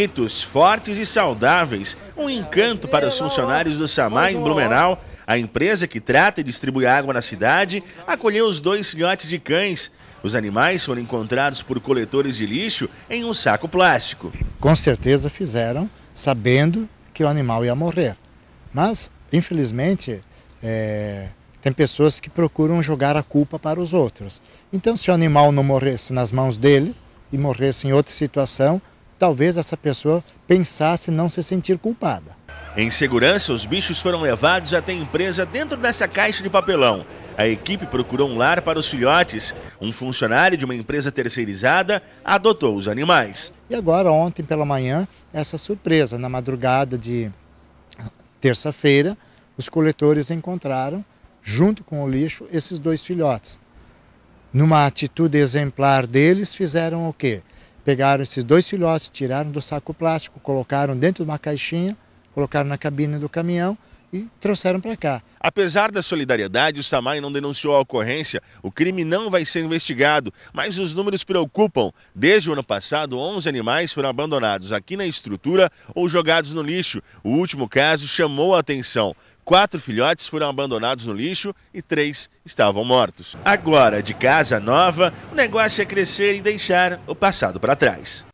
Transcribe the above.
Alimentos fortes e saudáveis, um encanto para os funcionários do Samar em Blumenau. A empresa que trata e distribui água na cidade acolheu os dois filhotes de cães. Os animais foram encontrados por coletores de lixo em um saco plástico. Com certeza fizeram, sabendo que o animal ia morrer. Mas, infelizmente, é, tem pessoas que procuram jogar a culpa para os outros. Então, se o animal não morresse nas mãos dele e morresse em outra situação, talvez essa pessoa pensasse não se sentir culpada. Em segurança, os bichos foram levados até a empresa dentro dessa caixa de papelão. A equipe procurou um lar para os filhotes. Um funcionário de uma empresa terceirizada adotou os animais. E agora, ontem pela manhã, essa surpresa. Na madrugada de terça-feira, os coletores encontraram, junto com o lixo, esses dois filhotes. Numa atitude exemplar deles, fizeram o quê? pegaram esses dois filhotes, tiraram do saco plástico, colocaram dentro de uma caixinha, colocaram na cabine do caminhão e trouxeram para cá. Apesar da solidariedade, o Samai não denunciou a ocorrência. O crime não vai ser investigado, mas os números preocupam. Desde o ano passado, 11 animais foram abandonados aqui na estrutura ou jogados no lixo. O último caso chamou a atenção. Quatro filhotes foram abandonados no lixo e três estavam mortos. Agora, de casa nova, o negócio é crescer e deixar o passado para trás.